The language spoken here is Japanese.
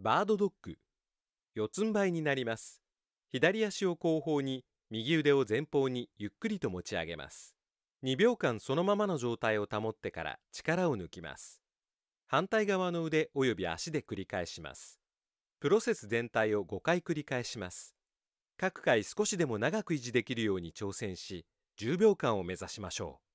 バードドッグ四つん這いになります左足を後方に右腕を前方にゆっくりと持ち上げます2秒間そのままの状態を保ってから力を抜きます反対側の腕及び足で繰り返しますプロセス全体を5回繰り返します各回少しでも長く維持できるように挑戦し10秒間を目指しましょう